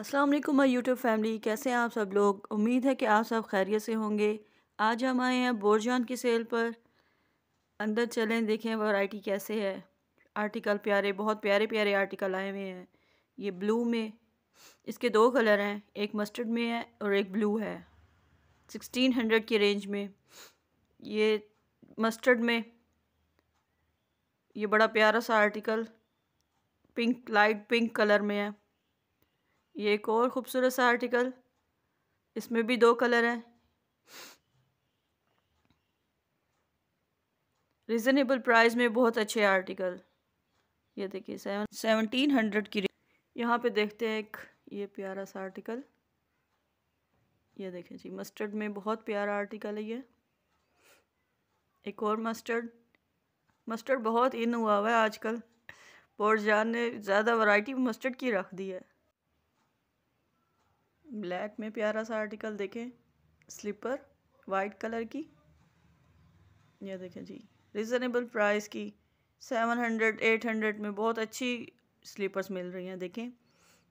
अस्सलाम वालेकुम my YouTube family कैसे हैं आप सब लोग उम्मीद है कि आप सब खैरियत से होंगे आज हम आए हैं बोरजान की सेल पर अंदर चलें देखें वैरायटी कैसे है आर्टिकल प्यारे बहुत प्यारे प्यारे आर्टिकल आए हुए हैं ये ब्लू में इसके दो कलर हैं एक मस्टर्ड में है और एक ब्लू है सिक्सटीन हंड्रेड की रेंज में ये मस्टर्ड में ये बड़ा प्यारा सा article pink light pink colour में है ये एक और ख़ूबसूरत सा आर्टिकल इसमें भी दो कलर हैं रिजनेबल प्राइस में बहुत अच्छे आर्टिकल ये देखिए सेवन सेवनटीन हंड्रेड की यहाँ पे देखते हैं एक ये प्यारा सा आर्टिकल ये देखें जी मस्टर्ड में बहुत प्यारा आर्टिकल है ये एक और मस्टर्ड मस्टर्ड बहुत इन हुआ हुआ है आजकल जान ने ज़्यादा वैरायटी मस्टर्ड की रख दी है ब्लैक में प्यारा सा आर्टिकल देखें स्लीपर वाइट कलर की यह देखें जी रिजनेबल प्राइस की सेवन हंड्रेड एट हंड्रेड में बहुत अच्छी स्लीपर्स मिल रही हैं देखें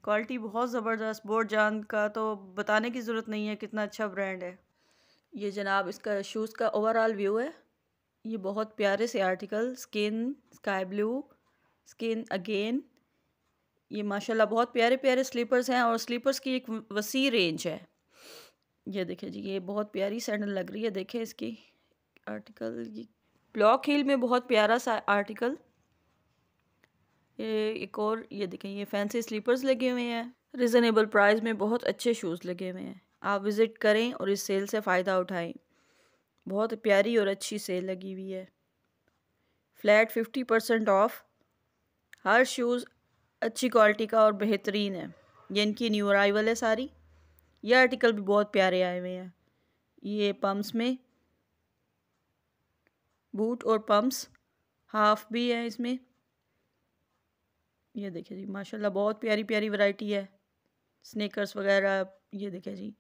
क्वालिटी बहुत ज़बरदस्त बोर्ड जान का तो बताने की ज़रूरत नहीं है कितना अच्छा ब्रांड है ये जनाब इसका शूज़ का ओवरऑल व्यू है ये बहुत प्यारे से article skin sky blue skin again ये माशाल्लाह बहुत प्यारे प्यारे स्लीपर्स हैं और स्लीपर्स की एक वसी रेंज है ये देखिए जी ये बहुत प्यारी सैंडल लग रही है देखिए इसकी आर्टिकल ये ब्लॉक हील में बहुत प्यारा सा आर्टिकल ये एक और ये देखें ये फैंसी स्लीपर्स लगे हुए हैं रिजनेबल प्राइस में बहुत अच्छे शूज़ लगे हुए हैं आप विज़िट करें और इस सेल से फ़ायदा उठाएं बहुत प्यारी और अच्छी सेल लगी हुई है फ्लैट फिफ्टी परसेंट ऑफ हर शूज़ अच्छी क्वालिटी का और बेहतरीन है ये इनकी न्यू अराइवल है सारी ये आर्टिकल भी बहुत प्यारे आए हुए हैं ये पम्प्स में बूट और पम्प्स हाफ भी है इसमें ये देखिए जी माशाल्लाह बहुत प्यारी प्यारी वैरायटी है स्नेकर्स वगैरह ये देखिए जी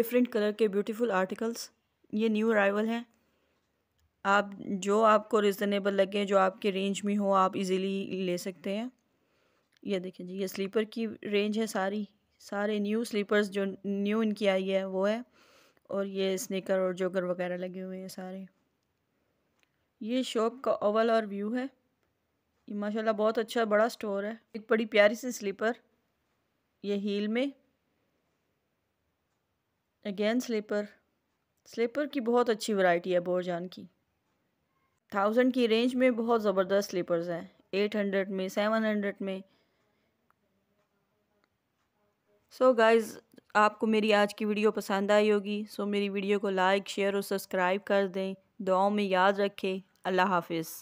डिफरेंट कलर के ब्यूटीफुल आर्टिकल्स ये न्यू अराइवल हैं आप जो आपको रिजनेबल लगे जो आपके रेंज में हो आप इजीली ले सकते हैं ये देखें जी ये स्लीपर की रेंज है सारी सारे न्यू स्लीपर्स जो न्यू इनकी आई है वो है और ये स्निकर और जोगर वगैरह लगे हुए हैं सारे ये शॉप का ओवल और व्यू है ये माशाल्लाह बहुत अच्छा बड़ा स्टोर है एक बड़ी प्यारी सी स्लीपर ये हील में अगेन स्लीपर स्लीपर की बहुत अच्छी वैरायटी है बोरजान की थाउजेंड की रेंज में बहुत ज़बरदस्त स्लीपर्स हैं एट हंड्रेड में सेवन हंड्रेड में सो so गाइज़ आपको मेरी आज की वीडियो पसंद आई होगी सो so मेरी वीडियो को लाइक शेयर और सब्सक्राइब कर दें दुआओं में याद रखें अल्लाह हाफिज़